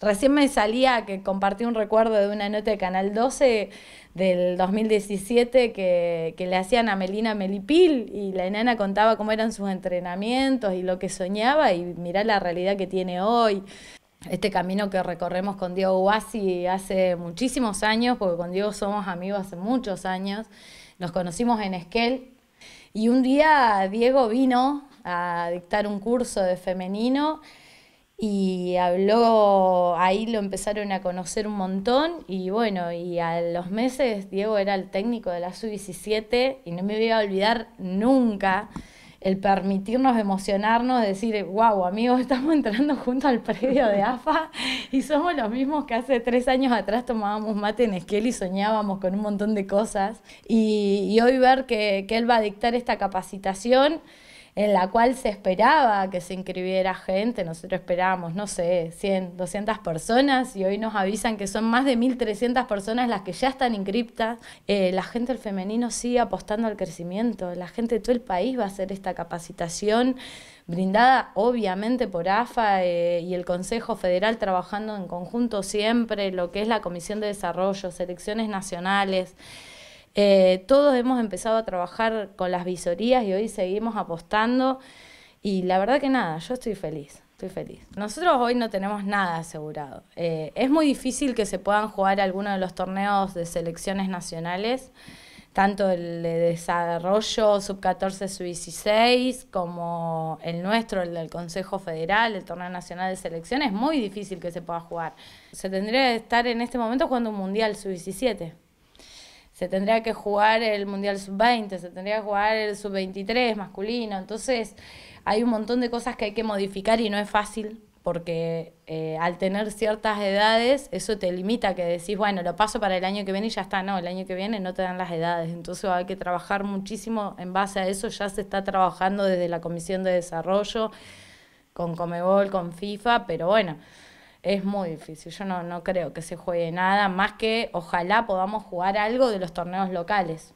Recién me salía que compartí un recuerdo de una nota de Canal 12 del 2017 que, que le hacían a Melina Melipil y la enana contaba cómo eran sus entrenamientos y lo que soñaba y mirá la realidad que tiene hoy. Este camino que recorremos con Diego Guasi hace muchísimos años, porque con Diego somos amigos hace muchos años, nos conocimos en Esquel y un día Diego vino a dictar un curso de femenino y habló, ahí lo empezaron a conocer un montón y bueno, y a los meses Diego era el técnico de la su 17 y no me voy a olvidar nunca el permitirnos emocionarnos, decir, wow, amigos, estamos entrando junto al predio de AFA y somos los mismos que hace tres años atrás tomábamos mate en Esquel y soñábamos con un montón de cosas. Y, hoy ver que, que él va a dictar esta capacitación en la cual se esperaba que se inscribiera gente, nosotros esperábamos, no sé, 100, 200 personas y hoy nos avisan que son más de 1.300 personas las que ya están inscriptas. Eh, la gente del femenino sigue apostando al crecimiento, la gente de todo el país va a hacer esta capacitación brindada obviamente por AFA eh, y el Consejo Federal trabajando en conjunto siempre, lo que es la Comisión de Desarrollo, selecciones nacionales. Eh, todos hemos empezado a trabajar con las visorías y hoy seguimos apostando. Y la verdad que nada, yo estoy feliz, estoy feliz. Nosotros hoy no tenemos nada asegurado. Eh, es muy difícil que se puedan jugar algunos de los torneos de selecciones nacionales, tanto el de desarrollo sub-14, sub-16, como el nuestro, el del Consejo Federal, el Torneo Nacional de Selecciones. Es muy difícil que se pueda jugar. Se tendría que estar en este momento jugando un Mundial sub-17 se tendría que jugar el Mundial Sub-20, se tendría que jugar el Sub-23 masculino. Entonces, hay un montón de cosas que hay que modificar y no es fácil porque eh, al tener ciertas edades, eso te limita que decís, bueno, lo paso para el año que viene y ya está, no, el año que viene no te dan las edades, entonces hay que trabajar muchísimo en base a eso, ya se está trabajando desde la Comisión de Desarrollo, con Comebol, con FIFA, pero bueno, es muy difícil. Yo no, no creo que se juegue nada, más que ojalá podamos jugar algo de los torneos locales.